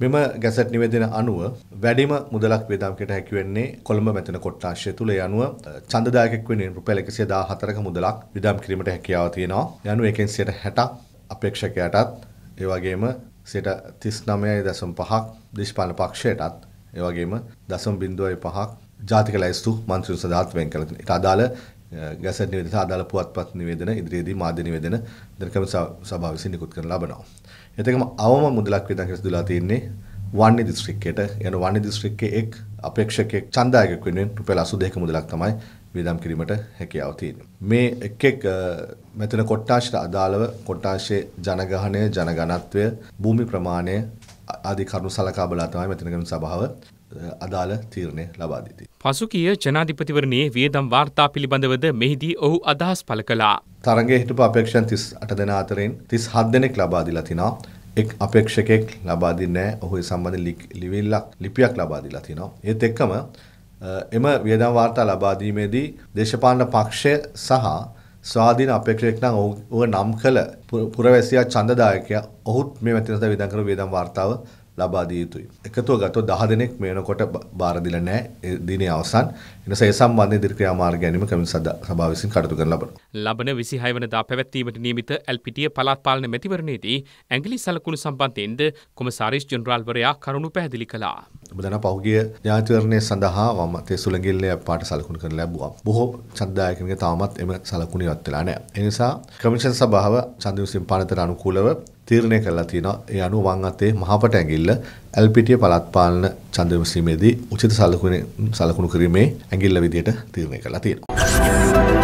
මෙම ගැසට් නිවේදන අනුව වැඩිම මුදලක් වේදම්කට හැකි වෙන්නේ කොළඹ මෙතන කොට්ටාශය තුල ඒ අනුව ඡන්දදායකෙක් වෙන්නේ රුපියල් 114ක මුදලක් විදම් කිරීමට හැකියාව තියෙනවා. යනු එකෙන් 60ක් අපේක්ෂකයාටත් ඒ වගේම 39.5ක් දේශපාලන පක්ෂයටත් ඒ වගේම 0.5ක් ජාතික ලැයිස්තු මන්ත්‍රීන් සදාත් වෙන් කළ තියෙනවා. ඒක අදාළ ගැසට් නිවේදන සහ අදාළ පුවත්පත් නිවේදන ඉදිරියේදී මාධ්‍ය නිවේදන දැනකම සභාව විසින් නිකුත් කරන ලබනවා. එතකම අවම මුදලක් විතර කියලා දුලා තියෙන්නේ වන්නේ දිස්ත්‍රික්කයට යන වන්නේ දිස්ත්‍රික්කයේ එක් අපේක්ෂකයෙක් ඡන්දායකයෙක් වෙනුවෙන් රුපියල් 82ක මුදලක් තමයි වියදම් කිරීමට හැකියාව තියෙන්නේ. මේ එක් එක් මෙතන කොට්ටාශයට අදාළව කොට්ටාශයේ ජනගහනය, ජනගණත්වය, භූමි ප්‍රමාණය ආදී කරුණු සලකා බලා තමයි මෙතන ගැන සභාව අදාළ තීරණය ලබා දෙති. පසුගිය ජනාධිපතිවරණයේ වියදම් වාර්තා පිළිබඳවද මෙහිදී ඔහු අදහස් පළ කළා. තරගයේ හිටපු අපේක්ෂකයන් 38 දෙනා අතරින් 37 දෙනෙක් ලබා දීලා තිනවා. එක් අපේක්ෂකෙක් ලබා දෙන්නේ නැහැ. ඔහු ඒ සම්බන්ධ ලිවිල්ලක් ලිපියක් ලබා දීලා තිනවා. ඒත් එක්කම එම වියදම් වාර්තා ලබා දීමේදී දේශපාලන පක්ෂය සහ ස්වාධීන අපේක්ෂකෙක් නම් ඔහු නම් කළ පුරවැසියා ඡන්දදායකයා ඔහුත් මේ වැතිනස වියදම් කර වියදම් වාර්තාව ලබා දිය යුතුයි. එකතුව ගත්තොත් 10 දෙනෙක් මේනකොට බාර දීලා නැහැ දිනේ අවසන්. එනිසා ඒ සම්බන්ධයෙන් දිරි ක්‍රියාමාර්ග ගැනීම කමිටු සභාව විසින් කටයුතු කරන ලබනවා. ලබන 26 වෙනිදා පැවැත්වීමට නියමිත එල්පිටිය පළාත් පාලන මැතිවරණයේදී ඇඟිලි සලකුණු සම්බන්ධයෙන්ද කොමසාරිස් ජෙනරාල්වරයා කරුණු පැහැදිලි කළා. ඔබ දන්නා පහුගිය ඥාතිවරණය සඳහා වම තේ සුළඟිල්ලේ පාට සලකුණු කරන ලැබුවා. බොහෝ ඡන්දායකන්ගේ තාමත් එම සලකුණ ඉවත් වෙලා නැහැ. ඒ නිසා කමිෂන් සභාව ඡන්ද විසීම් පානතර අනුකූලව තීරණය කරලා තියෙනවා. ඒ අනුව වං අතේ මහපට ඇඟිල්ල ඇල්පිටිය පළාත් පාලන ඡන්ද විසීමේදී උචිත සලකුණු සලකුණු කිරීමේ ඇඟිල්ල විදියට තීරණය කරලා තියෙනවා.